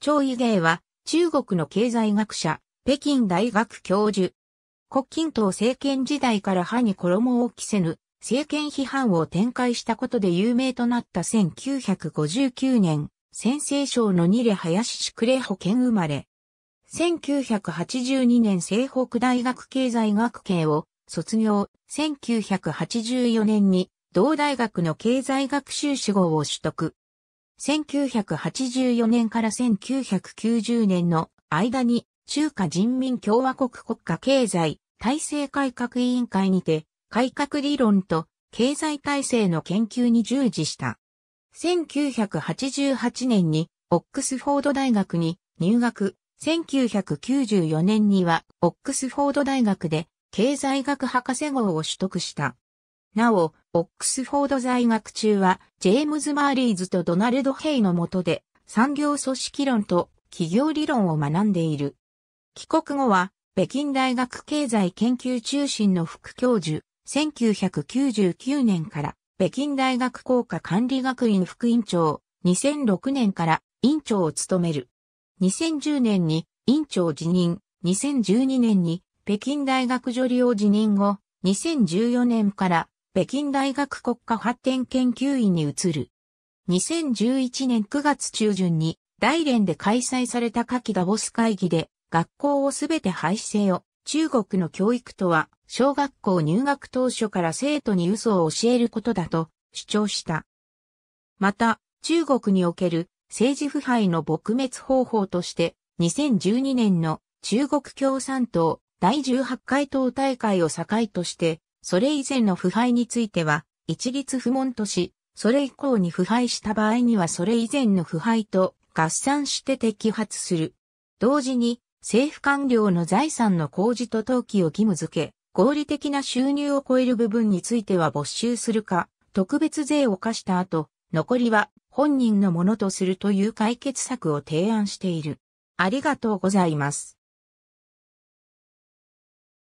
張威芸は、中国の経済学者、北京大学教授。国金党政権時代から歯に衣を着せぬ、政権批判を展開したことで有名となった1959年、先制省の二例林シクレ保健生まれ。1982年西北大学経済学系を卒業、1984年に同大学の経済学修士号を取得。1984年から1990年の間に中華人民共和国国家経済体制改革委員会にて改革理論と経済体制の研究に従事した。1988年にオックスフォード大学に入学、1994年にはオックスフォード大学で経済学博士号を取得した。なお、オックスフォード在学中は、ジェームズ・マーリーズとドナルド・ヘイの下で、産業組織論と企業理論を学んでいる。帰国後は、北京大学経済研究中心の副教授、1999年から、北京大学工科管理学院副院長、2006年から院長を務める。2010年に院長辞任、2012年に北京大学助理を辞任後、2014年から北京大学国家発展研究院に移る。2011年9月中旬に大連で開催された夏季ダボス会議で学校をすべて廃止せよ。中国の教育とは小学校入学当初から生徒に嘘を教えることだと主張した。また、中国における政治腐敗の撲滅方法として2012年の中国共産党第18回党大会を境としてそれ以前の腐敗については、一律不問とし、それ以降に腐敗した場合にはそれ以前の腐敗と合算して摘発する。同時に、政府官僚の財産の公示と登記を義務付け、合理的な収入を超える部分については没収するか、特別税を課した後、残りは本人のものとするという解決策を提案している。ありがとうございます。